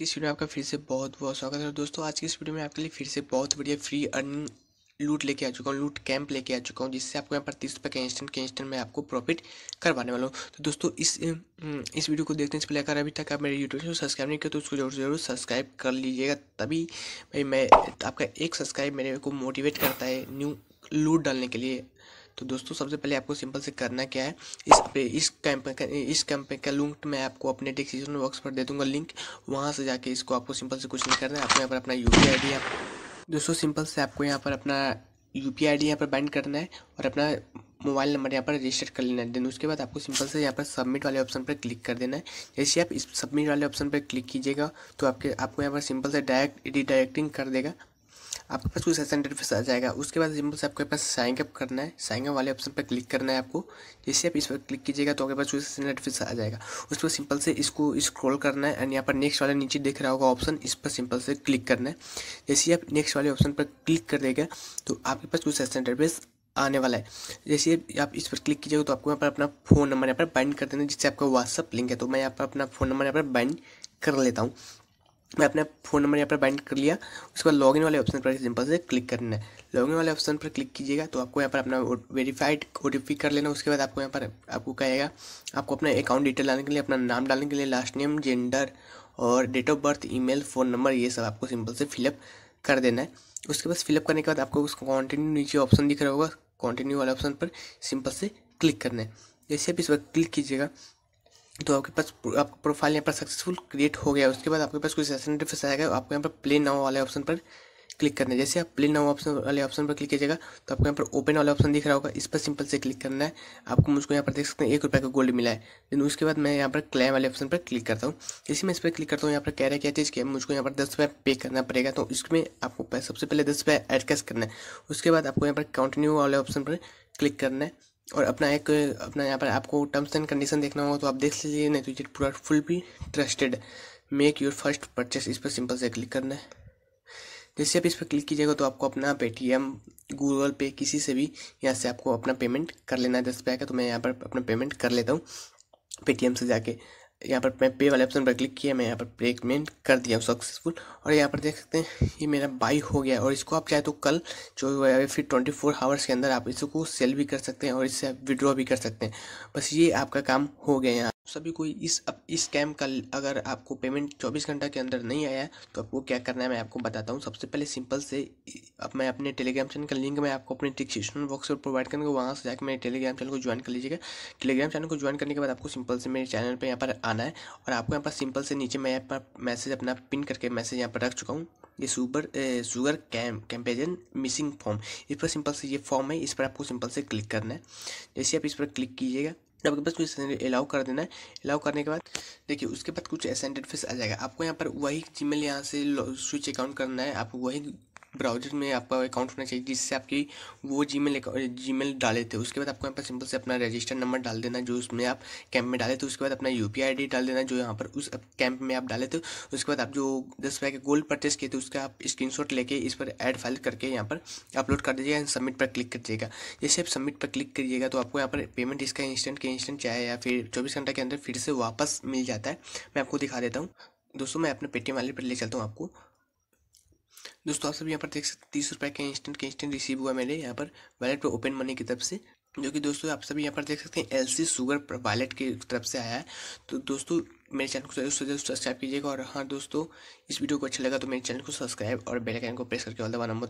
की इस वीडियो में आपका फिर से बहुत बहुत स्वागत है तो दोस्तों आज की इस वीडियो में आपके लिए फिर से बहुत बढ़िया फ्री अर्निंग लूट लेके आ चुका हूँ लूट कैंप लेके आ चुका हूँ जिससे आपको यहाँ पर तीस रुपये के इंस्टेंट के इंस्टेंट में आपको प्रॉफिट करवाने वाला हूँ तो दोस्तों इस इस वीडियो को देखने से पहले अगर अभी तक आप मेरे यूट्यूब चैनल सब्सक्राइब नहीं किया तो उसको जरूर जरूर सब्सक्राइब कर लीजिएगा तभी भाई मैं आपका एक सब्सक्राइब मेरे को मोटिवेट करता है न्यू लूट डालने के लिए तो दोस्तों सबसे पहले आपको सिंपल से करना क्या है इस पे इस कैंप इस कैंप का लिंक मैं आपको अपने डिस्क्रिप्शन बॉक्स पर दे दूंगा लिंक वहाँ से जाके इसको आपको सिंपल से कुछ नहीं करना है आपको यहाँ पर अपना यू पी आई दोस्तों सिंपल से आपको यहाँ पर अपना यू पी आई डी यहाँ पर बैंड करना है और अपना मोबाइल नंबर यहाँ पर रजिस्टर कर लेना है देन उसके बाद आपको सिंपल से यहाँ पर सबमिट वाले ऑप्शन पर क्लिक कर देना है जैसे आप इस सबमिट वाले ऑप्शन पर क्लिक कीजिएगा तो आपके आपको यहाँ पर सिंपल से डायरेक्ट रिडायरेक्टिंग कर देगा आपके पास कुछ ऐसा इंटरफेस आ जाएगा उसके बाद सिंपल से आपके पास साइन अप करना है साइन अप वाले ऑप्शन पर क्लिक करना है आपको जैसे आप इस पर क्लिक कीजिएगा तो आपके पास कुछ ऐसा इंटरफेस आ जाएगा उसके बाद सिंपल से इसको स्क्रॉल करना है एंड यहाँ पर नेक्स्ट वाले नीचे दिख रहा होगा ऑप्शन इस पर सिंपल से क्लिक करना है जैसे आप नेक्स्ट वाले ऑप्शन पर क्लिक कर देगा तो आपके पास कुछ ऐसा इंटरफेस आने वाला है जैसे आप इस पर क्लिक कीजिएगा तो आपको यहाँ पर अपना फ़ोन नंबर यहाँ पर बाइंड कर देना जिससे आपका व्हाट्सअप लिंक है तो मैं यहाँ पर अपना फ़ोन नंबर यहाँ पर बाइंड कर लेता हूँ मैं अपना फ़ोन नंबर यहाँ पर बाइंड कर लिया उसके बाद लॉगिन वाले ऑप्शन पर सिंपल से क्लिक करना है लॉगिन वाले ऑप्शन पर क्लिक कीजिएगा तो आपको यहाँ पर अपना वेरीफाइड ओ कर लेना उसके बाद आपको यहाँ पर आपको कहेगा आपको अपना अकाउंट डिटेल डालने के लिए अपना नाम डालने के लिए लास्ट नेम जेंडर और डेट ऑफ बर्थ ई फ़ोन नंबर ये सब आपको सिंपल से फिलअप कर देना है उसके बाद फिलअप करने के बाद आपको उसको कॉन्टिन्यू नीचे ऑप्शन दिख रहा होगा कॉन्टिन्यू वाले ऑप्शन पर सिंपल से क्लिक करना है जैसे आप इस वक्त क्लिक कीजिएगा तो आपके पास आपका प्रोफाइल यहाँ पर सक्सेसफुल क्रिएट हो गया उसके बाद आपके पास कुछ ऐसा इंटरफेस आएगा तो आपको यहाँ पर प्ले नाउ वाले ऑप्शन पर क्लिक करना है जैसे आप प्ले नाउ ऑप्शन वाले ऑप्शन पर क्लिक कीजिएगा तो आपको यहाँ पर ओपन वाला ऑप्शन दिख रहा होगा इस पर सिंपल से क्लिक करना है आपको मुझको यहाँ पर देख सकते हैं एक रुपये का गोल्ड मिला है लेकिन उसके बाद मैं यहाँ पर क्लेम वाले ऑप्शन पर क्लिक करता हूँ इसी में इस पर क्लिक करता हूँ यहाँ पर कह रहा है क्या चीज़ के मुझको यहाँ पर दस रुपये पे करना पड़ेगा तो इसमें आपको सबसे पहले दस रुपये एड करना है उसके बाद आपको यहाँ पर कंटिन्यू वाले ऑप्शन पर क्लिक करना है और अपना एक अपना यहाँ पर आपको टर्म्स एंड कंडीशन देखना होगा तो आप देख लीजिए नहीं तो ये पूरा फुल भी trusted make your first purchase इस पर सिंपल से क्लिक करना है जैसे आप इस पर क्लिक कीजिएगा तो आपको अपना पेटीएम गूगल पे किसी से भी यहाँ से आपको अपना पेमेंट कर लेना है दस रुपये का तो मैं यहाँ पर अपना पेमेंट कर लेता हूँ पेटीएम से जाके यहाँ पर मैं पे वाले ऑप्शन पर क्लिक किया मैं यहाँ पर पेमेंट कर दिया हूँ सक्सेसफुल और यहाँ पर देख सकते हैं ये मेरा बाई हो गया और इसको आप चाहे तो कल जो है फिर ट्वेंटी फोर आवर्स के अंदर आप इसको सेल भी कर सकते हैं और इससे आप विड्रॉ भी कर सकते हैं बस ये आपका काम हो गया यहाँ सभी कोई इस अप, इस स्कैम का अगर आपको पेमेंट 24 घंटा के अंदर नहीं आया तो आपको क्या करना है मैं आपको बताता हूँ सबसे पहले सिंपल से अब मैं अपने टेलीग्राम चैनल का लिंक मैं आपको अपने डिस्क्रिप्शन बॉक्स पर प्रोवाइड करूँगा वहाँ से जाकर मेरे टेलीग्राम चैनल को ज्वाइन कर लीजिएगा टेलीग्राम चैनल को ज्वाइन करने के बाद आपको सिंपल से मेरे चैनल पर यहाँ पर आना है और आपको यहाँ पर सिंपल से नीचे मैं यहाँ पर मैसेज अपना पिन करके मैसेज यहाँ पर रख चुका हूँ ये sugar sugar cam campaign missing form इस पर सिंपल से ये फॉर्म है इस पर आपको सिंपल से क्लिक करना है जैसे आप इस पर क्लिक कीजिएगा आपके पास कुछ अलाउ कर देना है अलाउ करने के बाद देखिए उसके बाद कुछ एसेंडेड फीस आ जाएगा आपको यहाँ पर वही जीमेल यहाँ से स्विच अकाउंट करना है आपको वही ब्राउजर में आपका अकाउंट होना चाहिए जिससे आपकी वो जी मेल जी मेल डाले थे उसके बाद आपको यहाँ पर सिंपल से अपना रजिस्टर नंबर डाल देना जो उसमें आप कैंप में डाले थे उसके बाद अपना यू पी आई डी डाल देना जो यहाँ पर उस कैंप में आप डाले थे उसके बाद आप जो दस रुपए के गोल्ड परचेस किए थे उसका आप स्क्रीन शॉट लेके इस पर एड फाइल करके यहाँ पर अपलोड कर दीजिएगा एंड सबमिट पर क्लिक कर दीजिएगा जैसे आप सबमिट पर क्लिक करिएगा तो आपको यहाँ पर पेमेंट इसका इंस्टेंट के इंस्टेंट चाहे या फिर चौबीस घंटे के अंदर फिर से वापस मिल जाता है मैं आपको दिखा देता हूँ दोस्तों मैं अपने पेटीएम वाले पर ले चलता हूँ आपको दोस्तों आप सब यहाँ पर देख सकते हैं तीस रुपए के इंस्टेंट के इंस्टेंट रिसीव हुआ मेरे यहाँ पर वैलेट पर ओपन मनी की तरफ से जो कि दोस्तों आप सभी यहाँ पर देख सकते हैं एल सी सुगर वॉलेट की तरफ से आया है तो दोस्तों मेरे चैनल को जरूर सब्सक्राइब कीजिएगा और हाँ दोस्तों इस वीडियो को अच्छा लगा तो मेरे चैनल को सब्सक्राइब और बेल आइकन को प्रेस करके वाला नंबर